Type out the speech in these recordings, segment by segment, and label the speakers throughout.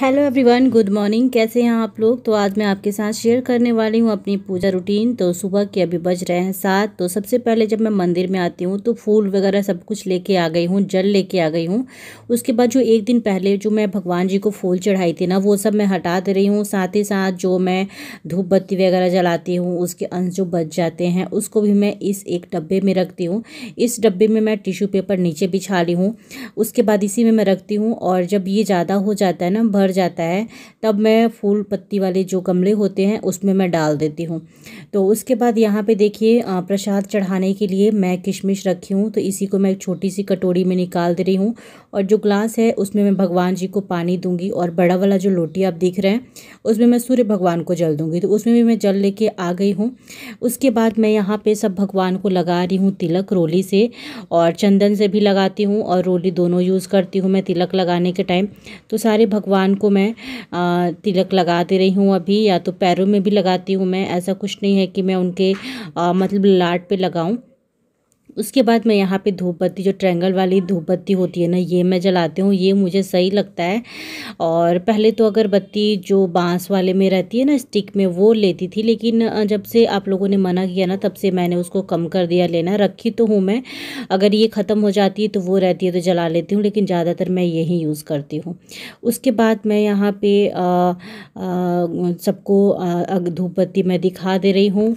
Speaker 1: hello everyone good morning कैसे हैं आप लोग तो आज मैं आपके साथ शेयर करने वाली हूँ अपनी पूजा रूटीन तो सुबह के अभी बज रहे हैं सात तो सबसे पहले जब मैं मंदिर में आती हूँ तो फूल वगैरह सब कुछ लेके आ गई हूँ जल लेके आ गई हूँ उसके बाद जो एक दिन पहले जो मैं भगवान जी को फूल चढ़ाई थी ना वो सब मैं हटा दे रही हूँ साथ ही साथ जो मैं धूप बत्ती वगैरह जलाती हूँ उसके अंश जो बच जाते हैं उसको भी मैं इस एक डब्बे में रखती हूँ इस डब्बे में मैं टिश्यू पेपर नीचे बिछा ली हूँ उसके बाद इसी में मैं रखती हूँ और जब ये ज़्यादा हो जाता है ना भर जाता है तब मैं फूल पत्ती वाले जो गमले होते हैं उसमें मैं डाल देती हूँ तो उसके बाद यहाँ पे देखिए प्रसाद चढ़ाने के लिए मैं किशमिश रखी हूँ तो इसी को मैं एक छोटी सी कटोरी में निकाल दे रही हूँ और जो ग्लास है उसमें मैं भगवान जी को पानी दूंगी और बड़ा वाला जो लोटी आप देख रहे हैं उसमें मैं सूर्य भगवान को जल दूंगी तो उसमें भी मैं जल लेके आ गई हूँ उसके बाद मैं यहाँ पे सब भगवान को लगा रही हूँ तिलक रोली से और चंदन से भी लगाती हूँ और रोली दोनों यूज़ करती हूँ मैं तिलक लगाने के टाइम तो सारे भगवान कान को मैं तिलक लगा दे रही हूँ अभी या तो पैरों में भी लगाती हूँ मैं ऐसा कुछ नहीं है कि मैं उनके मतलब लाट पे लगाऊँ उसके बाद मैं यहाँ पे धूप बत्ती जो ट्रैंगल वाली धूप बत्ती होती है ना ये मैं जलाती हूँ ये मुझे सही लगता है और पहले तो अगर बत्ती जो बांस वाले में रहती है ना स्टिक में वो लेती थी लेकिन जब से आप लोगों ने मना किया ना तब से मैंने उसको कम कर दिया लेना रखी तो हूँ मैं अगर ये ख़त्म हो जाती है तो वो रहती है तो जला लेती हूँ लेकिन ज़्यादातर मैं यही यूज़ करती हूँ उसके बाद मैं यहाँ पे सबको धूप बत्ती मैं दिखा दे रही हूँ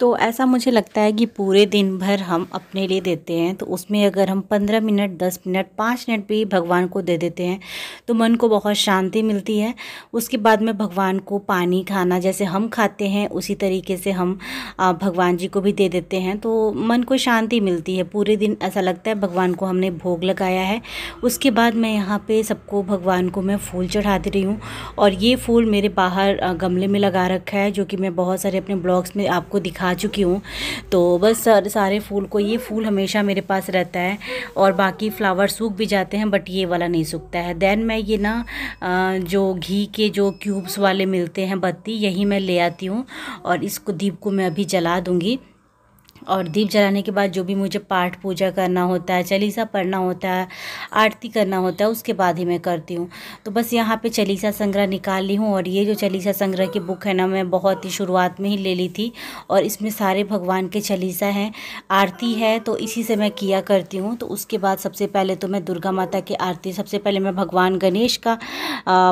Speaker 1: तो ऐसा मुझे लगता है कि पूरे दिन भर हम अपने लिए देते हैं तो उसमें अगर हम पंद्रह मिनट दस मिनट पाँच मिनट भी भगवान को दे देते हैं तो मन को बहुत शांति मिलती है उसके बाद में भगवान को पानी खाना जैसे हम खाते हैं उसी तरीके से हम भगवान जी को भी दे देते हैं तो मन को शांति मिलती है पूरे दिन ऐसा लगता है भगवान को हमने भोग लगाया है उसके बाद मैं यहाँ पर सबको भगवान को मैं फूल चढ़ा दे रही हूँ और ये फूल मेरे बाहर गमले में लगा रखा है जो कि मैं बहुत सारे अपने ब्लॉग्स में आपको दिखा दिखा चुकी हूँ तो बस सारे फूल को ये फूल हमेशा मेरे पास रहता है और बाकी फ्लावर सूख भी जाते हैं बट ये वाला नहीं सूखता है देन मैं ये ना जो घी के जो क्यूब्स वाले मिलते हैं बत्ती यही मैं ले आती हूँ और इसको दीप को मैं अभी जला दूँगी और दीप जलाने के बाद जो भी मुझे पाठ पूजा करना होता है चलीसा पढ़ना होता है आरती करना होता है उसके बाद ही मैं करती हूँ तो बस यहाँ पे चलीसा संग्रह निकाल ली हूँ और ये जो चलीसा संग्रह की बुक है ना मैं बहुत ही शुरुआत में ही ले ली थी और इसमें सारे भगवान के चलीसा हैं आरती है तो इसी से मैं किया करती हूँ तो उसके बाद सबसे पहले तो मैं दुर्गा माता की आरती सबसे पहले मैं भगवान गणेश का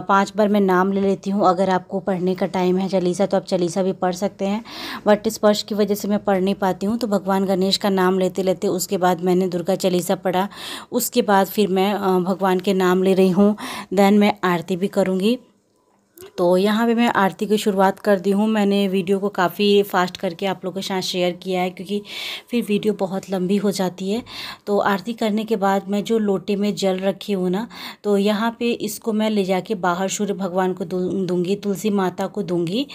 Speaker 1: पाँच बार मैं नाम ले लेती हूँ अगर आपको पढ़ने का टाइम है चलीसा तो आप चलीसा भी पढ़ सकते हैं बट स्पर्श की वजह से मैं पढ़ नहीं पाती हूँ तो तो भगवान गणेश का नाम लेते लेते उसके बाद मैंने दुर्गा चालीसा पढ़ा उसके बाद फिर मैं भगवान के नाम ले रही हूँ देन मैं आरती भी करूँगी तो यहाँ पे मैं आरती की शुरुआत कर दी हूँ मैंने वीडियो को काफ़ी फास्ट करके आप लोगों के साथ शेयर किया है क्योंकि फिर वीडियो बहुत लंबी हो जाती है तो आरती करने के बाद मैं जो लोटे में जल रखी हूँ ना तो यहाँ पे इसको मैं ले जाके बाहर सूर्य भगवान को दूंगी तुलसी माता को दूंगी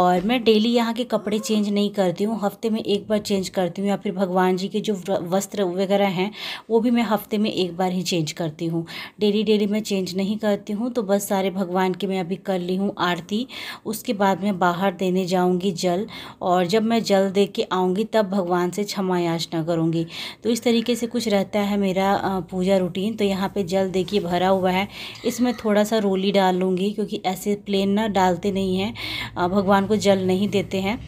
Speaker 1: और मैं डेली यहाँ के कपड़े चेंज नहीं करती हूँ हफ्ते में एक बार चेंज करती हूँ या फिर भगवान जी के जो वस्त्र वगैरह हैं वो भी मैं हफ्ते में एक बार ही चेंज करती हूँ डेली डेली मैं चेंज नहीं करती हूँ तो बस सारे भगवान के मैं अभी कर ली हूँ आरती उसके बाद मैं बाहर देने जाऊँगी जल और जब मैं जल दे के आऊँगी तब भगवान से क्षमा याचना करूँगी तो इस तरीके से कुछ रहता है मेरा पूजा रूटीन तो यहाँ पे जल के भरा हुआ है इसमें थोड़ा सा रोली डाल लूँगी क्योंकि ऐसे प्लेन ना डालते नहीं हैं भगवान को जल नहीं देते हैं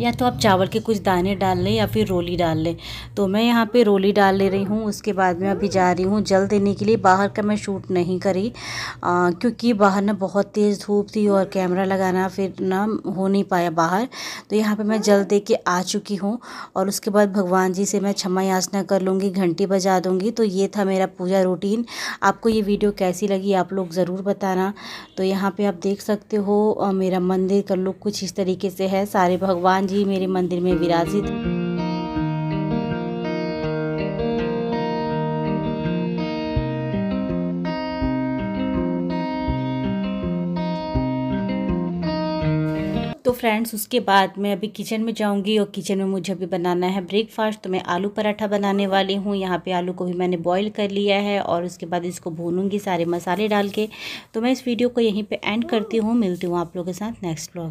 Speaker 1: या तो आप चावल के कुछ दाने डाल लें या फिर रोली डाल लें तो मैं यहाँ पे रोली डाल ले रही हूँ उसके बाद में अभी जा रही हूँ जल देने के लिए बाहर का मैं शूट नहीं करी आ, क्योंकि बाहर ना बहुत तेज़ धूप थी और कैमरा लगाना फिर ना हो नहीं पाया बाहर तो यहाँ पे मैं जल दे के आ चुकी हूँ और उसके बाद भगवान जी से मैं क्षमा याचना कर लूँगी घंटी बजा दूँगी तो ये था मेरा पूजा रूटीन आपको ये वीडियो कैसी लगी आप लोग ज़रूर बताना तो यहाँ पर आप देख सकते हो मेरा मंदिर का लुक कुछ इस तरीके से है सारे भगवान भगवान जी मेरे मंदिर में विराजित तो फ्रेंड्स उसके बाद मैं अभी किचन में जाऊंगी और किचन में मुझे अभी बनाना है ब्रेकफास्ट तो मैं आलू पराठा बनाने वाली हूँ यहाँ पे आलू को भी मैंने बॉईल कर लिया है और उसके बाद इसको भूनूंगी सारे मसाले डाल के तो मैं इस वीडियो को यहीं पे एंड करती हूँ मिलती हूँ आप लोगों के साथ नेक्स्ट ब्लॉग